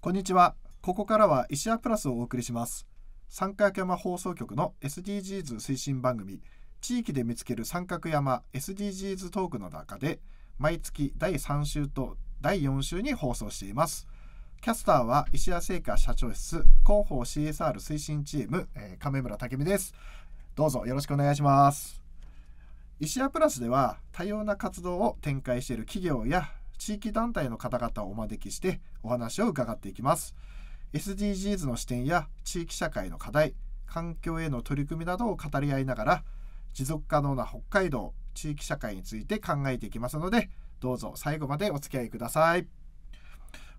こんにちはここからは石屋プラスをお送りします三角山放送局の SDGs 推進番組地域で見つける三角山 SDGs トークの中で毎月第3週と第4週に放送していますキャスターは石屋製菓社長室広報 CSR 推進チーム、え亀村武美ですどうぞよろしくお願いします石屋プラスでは多様な活動を展開している企業や地域団体の方々をお招きしてお話を伺っていきます SDGs の視点や地域社会の課題環境への取り組みなどを語り合いながら持続可能な北海道地域社会について考えていきますのでどうぞ最後までお付き合いください。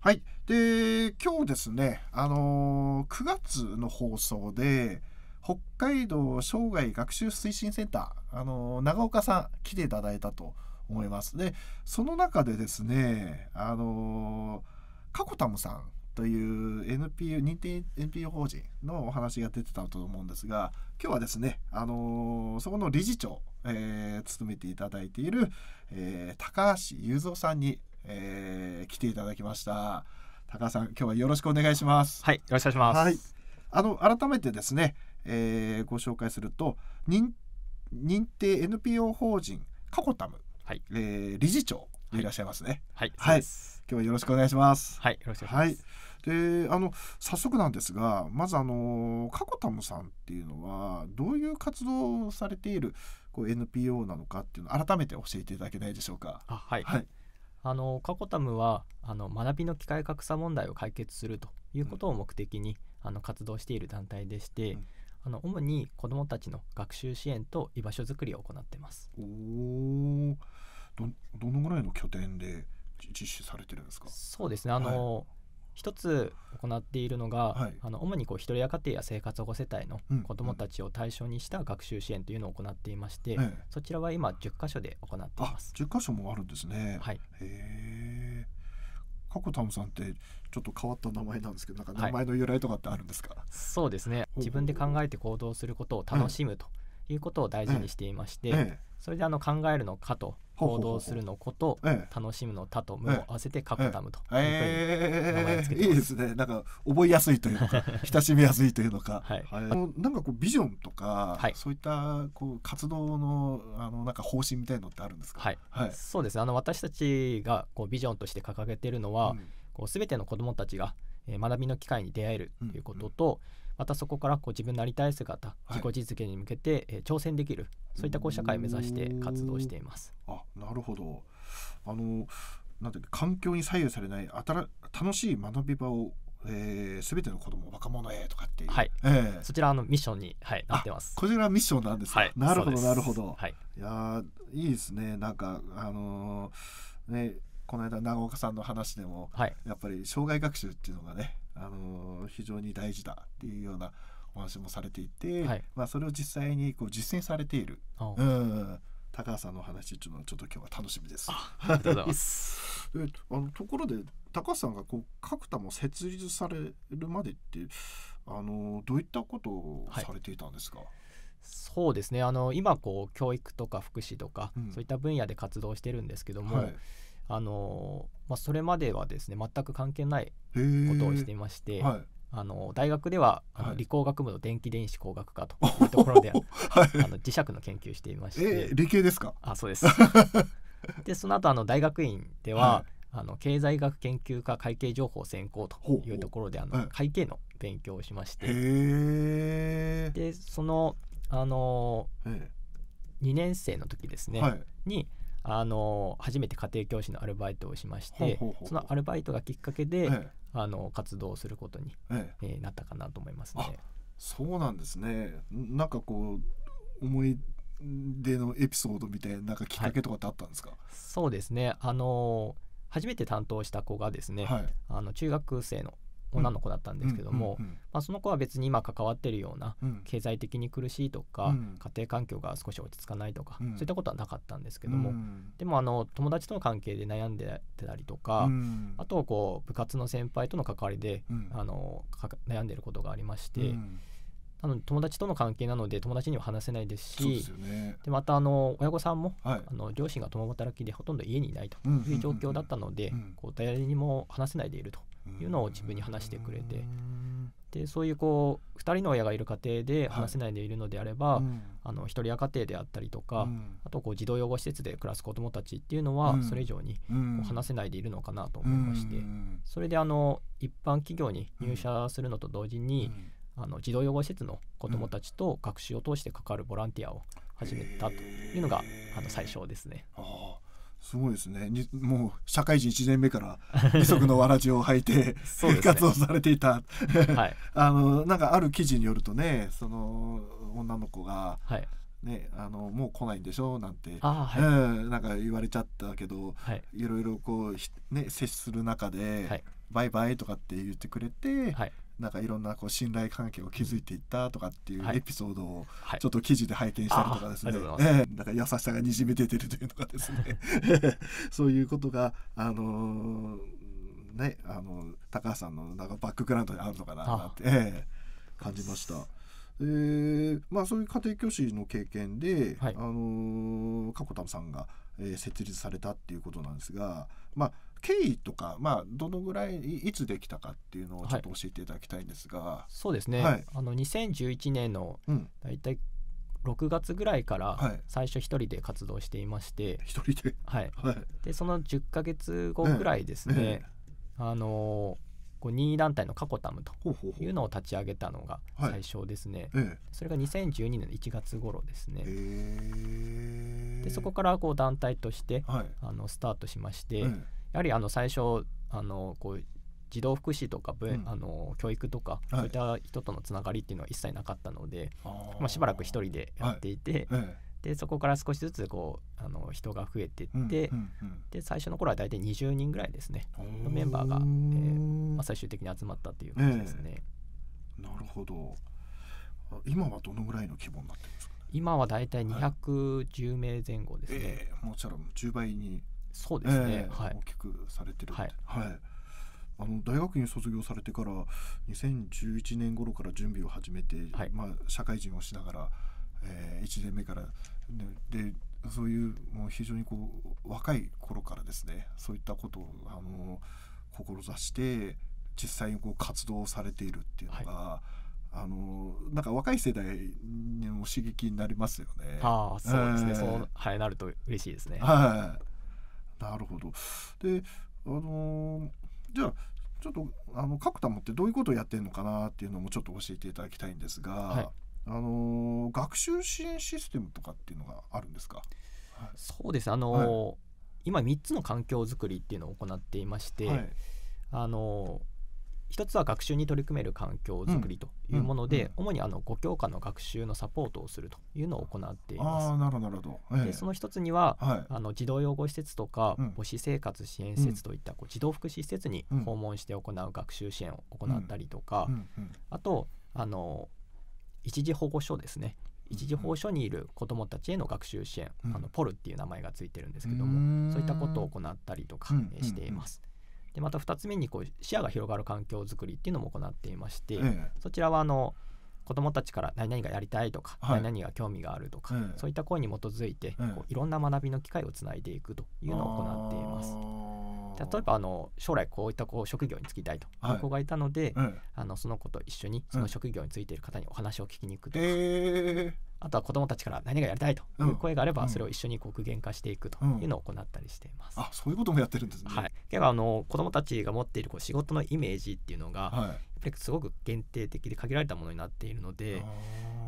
はい、で今日ですね、あのー、9月の放送で北海道生涯学習推進センターあの長岡さん来ていただいたと思います。でその中でですねあのカコタムさんという NPO 認定 NPO 法人のお話が出てたと思うんですが今日はですねあのそこの理事長、えー、務めていただいている、えー、高橋雄三さんに、えー、来ていただきました。高橋さん今日はよろしくお願いします。はいよろしくお願いします。はい、あの改めてですねえー、ご紹介すると認定 NPO 法人カコタム、はい、えー、理事長いらっしゃいますね。はい、はい、はい、今日よろしくお願いします。はい、よろしくお願いします。はい、で、あの早速なんですが、まずあのカコタムさんっていうのはどういう活動をされているこう NPO なのかっていうのを改めて教えていただけないでしょうか。あ、はい。はい。あのカコタムはあの学びの機会格差問題を解決するということを目的に、うん、あの活動している団体でして、うあの主に子どもたちの学習支援と居場所づくりを行ってますおどどのぐらいの拠点で実施されてるんですかそうですねあの、はい、一つ行っているのが、はい、あの主にこう一人親家庭や生活保護世帯の子どもたちを対象にした学習支援というのを行っていまして、うんうん、そちらは今10か所で行っています。あ1箇所もあるんですね。はい、ええ。過去タムさんってちょっと変わった名前なんですけどなんか名前の由来とかってあるんですか、はい、そうですね自分で考えて行動することを楽しむということを大事にしていまして、えええ、それであの考えるの「か」と行動するのこと、え楽しむのたと無を合わせてカコタムと、ええ、いいですねなんか覚えやすいというか 親しみやすいというのか、はい、あのなんかこうビジョンとか、はい、そういったこう活動のあのなんか方針みたいのってあるんですか、はい、はい、そうですあの私たちがこうビジョンとして掲げているのは、うん、こう全ての子どもたちが学びの機会に出会えるということと、うんうんまたそこからこう自分なりたい姿、自己実現に向けて、え挑戦できるそういったこう社会を目指して活動しています。あなるほどあのなんていうか環境に左右されない新楽しい学び場をす、えー、べ、ての子供若者へとかっていう、はいえー、そちらのミッションに、はい、なってますこちらミッションなんですか、はい、なるほどなるほど、はい、いやいいですねなんかあのー、ねこの間長岡さんの話でも、はい、やっぱり障害学習っていうのがねあの非常に大事だっていうようなお話もされていて、はい、まあ、それを実際にこう実践されている、うん、高橋さんのお話っていうのはちょっと今日は楽しみです。あと あのところで高橋さんがこう角田も設立されるまでってあのどういったことをされていたんですか、はいそうですねあの今こう教育とか福祉とか、うん、そういった分野で活動してるんですけども、はい、あのまあ、それまではですね全く関係ないことをしていまして、はい、あの大学では、あの理工学部の電気電子工学科というところで、はい、あの磁石の研究していまして、えー、理系ですかあそうです でその後あの大学院では、はい、あの経済学研究科会計情報専攻というところであの会計の勉強をしまして、でそのあのー、2年生の時ですね、にあの初めて家庭教師のアルバイトをしましてそのアルバイトがきっかけで、ええ、あの活動することに、ええなったかなと思いますね。そうなんですねなんかこう思い出のエピソードみたいなんかきっかけとかってあったんですか、はい、そうですねあの初めて担当した子がですね、はい、あの中学生の女の子だったんですけども、まあ、その子は別に今関わってるような経済的に苦しいとか、家庭環境が少し落ち着かないとか、そういったことはなかったんですけども、でもあの友達との関係で悩んでたりとか、あとこう部活の先輩との関わりで、あの悩んでることがありまして。あの友達との関係なので友達には話せないですしで、またあの親御さんも、あの両親が共働きでほとんど家にいないという状況だったので、こう誰にも話せないでいるというのを自分に話してくれて。でそういうこう2人の親がいる家庭で話せないでいるのであれば、はいあの一人親家庭であったりとか、うん、あとこう児童養護施設で暮らす子どもたちっていうのは、それ以上に話せないでいるのかなと思いまして、うん、それであの一般企業に入社するのと同時に、あの児童養護施設の子どもたちと学習を通して関わるボランティアを始めたというのが、あの最初ですね。あすごいですねもう社会人1年目から二足のわらじを履いて生 活をされていた、はい、あのなんかある記事によるとねその女の子が、はいね、あのもう来ないんでしょなんて、はい、うん、なんか言われちゃったけど、はい、いろいろこう、ね、接する中で、はい、バイバイとかって言ってくれて、はい、なんかいろんなこう信頼関係を築いていったとかっていうエピソードをちょっと記事で拝見したりとかですね、はいはい、えー、なんか優しさがにじみ出てるというのがですね そういうことがあのー、ねあの高橋さんのなんかバックグラウンドにあるのかなって、えー、感じました。えーまあ、そういう家庭教師の経験で、はい、あのー、過去さんが、えー、設立されたっていうことなんですが、まあ、経緯とか、まあ、どのぐらいいつできたかっていうのをちょっと教えていただきたいんですが、はい、そうですね、はい、あの2011年の大体6月ぐらいから最初1人で活動していまして、はい、で,、はい、でその10か月後ぐらいですね、あのこう任意団体のカコタムというのを立ち上げたのが最初ですね、はい、それが2012年の1月頃ですね、えー、でそこからこう団体として、はい、あのスタートしまして、えやはりあの最初あのこう児童福祉とか、うん、あの教育とか、そういった人とのつながりっていうのは一切なかったので、まあ、しばらく一人でやっていて、はい、でそこから少しずつこうあの人が増えていって、うんうんうん、で最初の頃は大体20人ぐらいですねのメンバーが、えーまあ、最終的に集まったっていう感じですね。えー、なるほど今はどのぐらいの規模になってるんですか、ね、今は大体210名前後ですね、はいえー、もちろん1倍にそうですね、えー、はい、大きくされてるはい、はいあの大学院卒業されてから2011年頃から準備を始めて、はい、まあ、社会人をしながら、えー、1年目からでそういうもう非常にこう若い頃からですねそういったことをあの志して実際にこう活動されているっていうのが、はい、あのなんか若い世代も刺激になりますよね。あそうですね、えー、そうはいなると嬉しいですね。はい、なるほど。で、あのー、じゃあちょっとあの各もってどういうことをやってるのかなっていうのもちょっと教えていただきたいんですが、はい、あのー、学習支援システムとかっていうのがあるんですか。はい、そうです。あのーはい、今三つの環境づくりっていうのを行っていまして、あの一つは学習に取り組める環境づくりというもので、うんうん主にあの5教科の学習のサポートをするというのを行っています。あなるほど、えー、でその一つには、はい、あの児童養護施設とか、うん、母子生活支援施設といったこう児童福祉施設に訪問して行う学習支援を行ったりとか、うん、あとあの一時保護所ですね一時保護所にいる子どもたちへの学習支援、あのポルっていう名前がついてるんですけども、そういったことを行ったりとかしています。うんうんうんでまた2つ目にこう視野が広がる環境づくりっていうのも行っていまして、そちらはあの子どもたちから何々がやりたいとか、はい、何々が興味があるとか、そういった声に基づいて、こういろんな学びの機会をつないでいくというのを行っています。例えばあの将来こういったこう職業に就きたいという子がいたので、あのその子と一緒にその職業についている方にお話を聞きに行くとか、あとは子どもたちから何がやりたいという声があれば、それを一緒にこう具現化していくというのを行ったりしています。うんうん、あそういうこともやってるんですね。はい、結構あの子どもたちが持っているこう仕事のイメージっていうのが、はい、やっぱりすごく限定的で限られたものになっているので。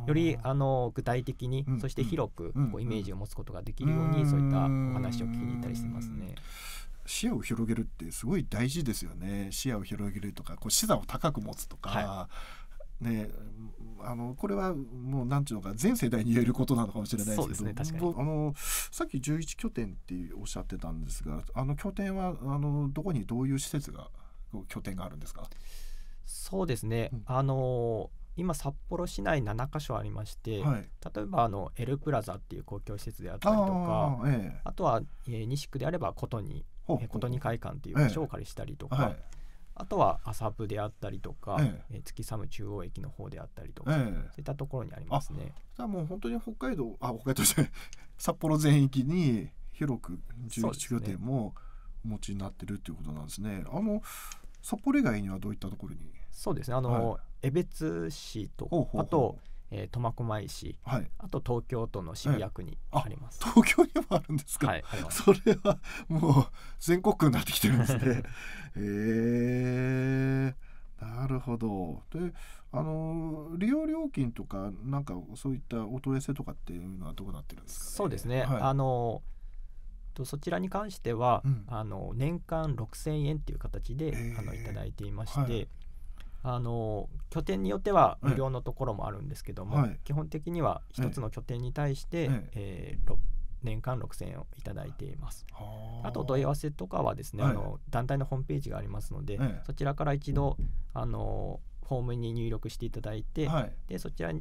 よりあの具体的に、うん、そして広くこうイメージを持つことができるように、そういったお話を聞きに行ったりしてますね。視野を広げるってすごい大事ですよね視野を広げるとかこう視座を高く持つとか、はいね、あのこれはもうなんていうのか全世代に言えることなのかもしれないですけど、ね、あのさっき11拠点っておっしゃってたんですがあの拠点はあのどこにどういう施設が拠点があるんですかそうですね、うん、あの今札幌市内7か所ありまして、はい、例えばあのエルプラザっていう公共施設であったりとかあええ、あとは、えー、西区であれば琴に琴に会館っていう場所を借りしたりとか。はいあとは麻布であったりとか、ええ、月寒中央駅の方であったりとか、ええ、そういったところにありますね。じゃあもう本当に北海道あ北海道じゃない 札幌全域に広く11拠点もお持ちになってるっていうことなんですね。すねあの札幌以外にはどういったところにそうですねあの、はい、江別市とあとえー、苫小牧市、はい、あと東京都の渋谷区にあります、えー、東京にもあるんですか、はい、それはもう全国区になってきてるんですね えなるほどであの利用料金とかなんかそういったお問い合わせとかっていうのはどうなってるんですか、ね、そうですね、はい、あのとそちらに関しては、うん、あの年間6000円という形で、えー、あのいただいていまして、はい、あの拠点によっては無料のところもあるんですけども、はい、基本的には1つの拠点に対して、はい、えー、年間6000円をいただいています。あとお問い合わせとかはですね、はい、あの団体のホームページがありますので、そちらから一度あのフォームに入力していただいて、でそちら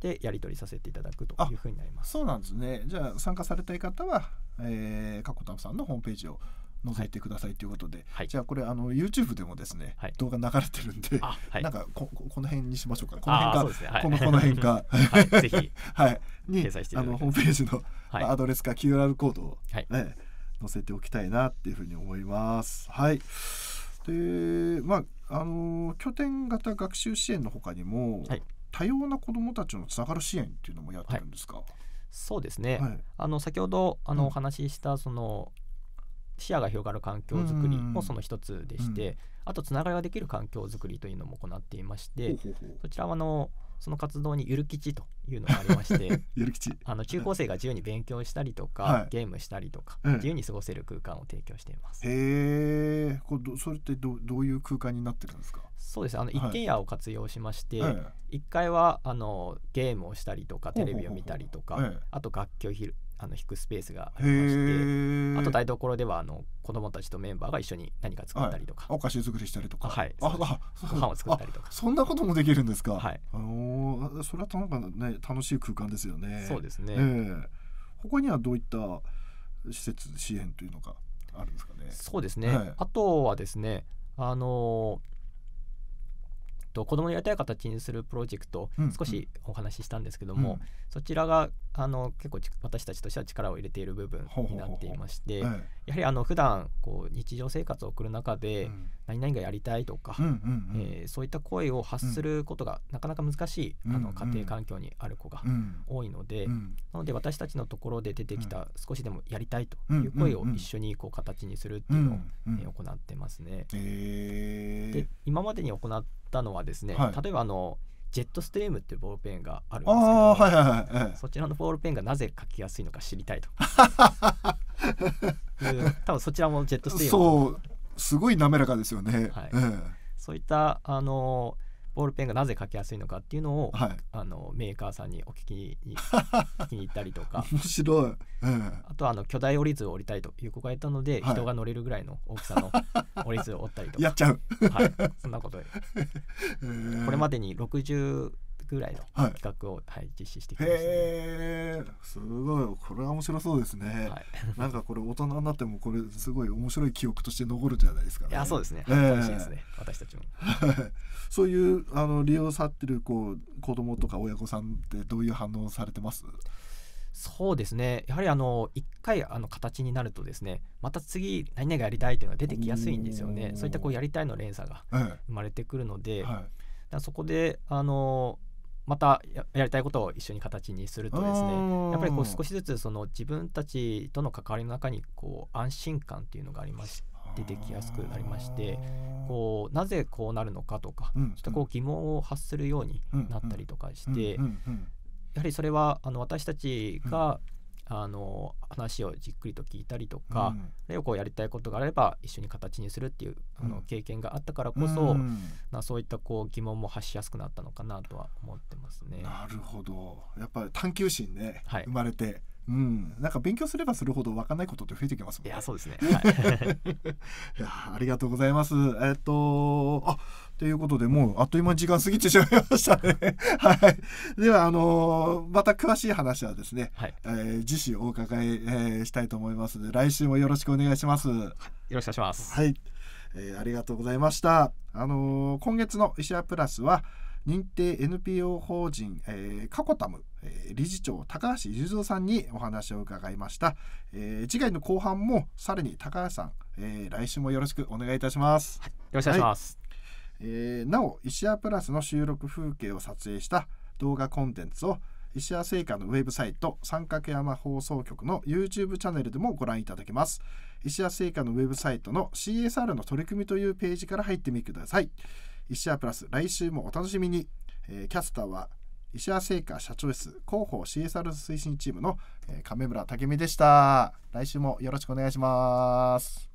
でやり取りさせていただくというふうになります。そうなんですねじゃあ参加されたい方は、えー、かこたんさんのホームページを覗いてくださいということで、はい、じゃあこれあの YouTube でもですね、はい、動画流れてるんで、はい、なんかここの辺にしましょうかこの辺か、ねはい、このこの辺か、ぜひ、はい、にあのホームページの、アドレスか QR コードを、ね、載せておきたいなっていうふうに思います。はいでまああの拠点型学習支援のほかにも、多様な子どもたちのつながる支援っていうのもやってるんですか、そうですね、あの先ほどあのお話ししたその、うん視野が広がる環境づくりもその一つでして、あとつながりができる環境づくりというのも行っていまして、そちらはあのその活動にゆる吉というのがありまして あの中高生が自由に勉強したりとか、はい、ゲームしたりとか、うん、自由に過ごせる空間を提供していますへえこれそれってどどういう空間になってるんですかそうですあの、一軒家を活用しまして、はい、1階はあのゲームをしたりとかテレビを見たりとか、あと楽器をひあの引くスペースがありましてあと台所ではあの子供たちとメンバーが一緒に何か作ったりとか、はい、お菓子作りしたりとかはいああご飯を作ったりとかそんなこともできるんですかはいあのー、それはなんかね楽しい空間ですよねそうですね、えー、他にはどういった施設支援というのがあるんですかねそうですね、はい、あとはですねあのーと子供やりたい形にするプロジェクト、少しお話ししたんですけども、うんうん、そちらがあの結構私たちとしては力を入れている部分になっていましてやはりあの普段こう日常生活を送る中で、何々がやりたいとか、えそういった声を発することがなかなか難しい、あの家庭環境にある子が多いので、なので私たちのところで出てきた少しでもやりたいという声を一緒にこう形にするっていうのを、え行ってますね。で今までに行ったのはですね、例えばあのジェットストリームっていうボールペンがあるんですけど、はいはいはい、そちらのボールペンがなぜ書きやすいのか知りたいと 多分そちらもジェットストリームそうすごい滑らかですよね、はい、うん、そういったあのーボールペンがなぜ書きやすいのかっていうのを、はい、あのメーカーさんにお聞きに 聞きに行ったりとか面白い、えー、あとあの巨大折り図を折りたいという子がいたので、はい、人が乗れるぐらいの大きさの折り図を折ったりとか やっちゃう、はい、そんなことで、えー、これまでに60ぐらいの企画を、はいはい、実施してきました、すごいこれは面白そうですね、はい、なんかこれ大人になってもこれすごい面白い記憶として残るじゃないですか、ね、いやそうですね、楽しいですね私たちも そういうあの利用さってるこう子供とか親御さんってどういう反応されてますそうですねやはりあの1回あの形になるとですねまた次何々やりたいというのが出てきやすいんですよねそういったこうやりたいの連鎖が生まれてくるので、はい、そこであのまたやりたいことを一緒に形にするとですねやっぱりこう少しずつその自分たちとの関わりの中にこう安心感っていうのがありまして出てきやすくなりましてこうなぜこうなるのかとか、ちょっとこう疑問を発するようになったりとかしてやはりそれはあの私たちが、あの話をじっくりと聞いたりとか、うん、こうやりたいことがあれば一緒に形にするっていう、うん、あの経験があったからこそ、うん、なそういったこう疑問も発しやすくなったのかなとは思ってますね。なるほどやっぱり探求心ね、はい、生まれてうん、なんか勉強すればするほど分かんないことって増えてきますもんね。いやそうですね。はい、いやありがとうございます。えっとあということでもうあっという間に時間過ぎてしまいましたね。はい。ではあのー、また詳しい話はですね、はい、えー、次週お伺い、えー、したいと思いますので来週もよろしくお願いします。よろしくお願いします。はい。えー、ありがとうございました。あの今月の石屋プラスは認定 NPO 法人、えー、カコタム理事長高橋雄三さんにお話を伺いました、えー、次回の後半もさらに高橋さん、えー、来週もよろしくお願いいたします、はい、よろしくお願いします、はい、えー、なお石屋プラスの収録風景を撮影した動画コンテンツを石屋製菓のウェブサイト三角山放送局の YouTube チャンネルでもご覧いただけます石屋製菓のウェブサイトの CSR の取り組みというページから入ってみてください石屋プラス来週もお楽しみに、えー、キャスターは石屋製菓社長室広報 CSR 推進チームの亀村武美でした来週もよろしくお願いします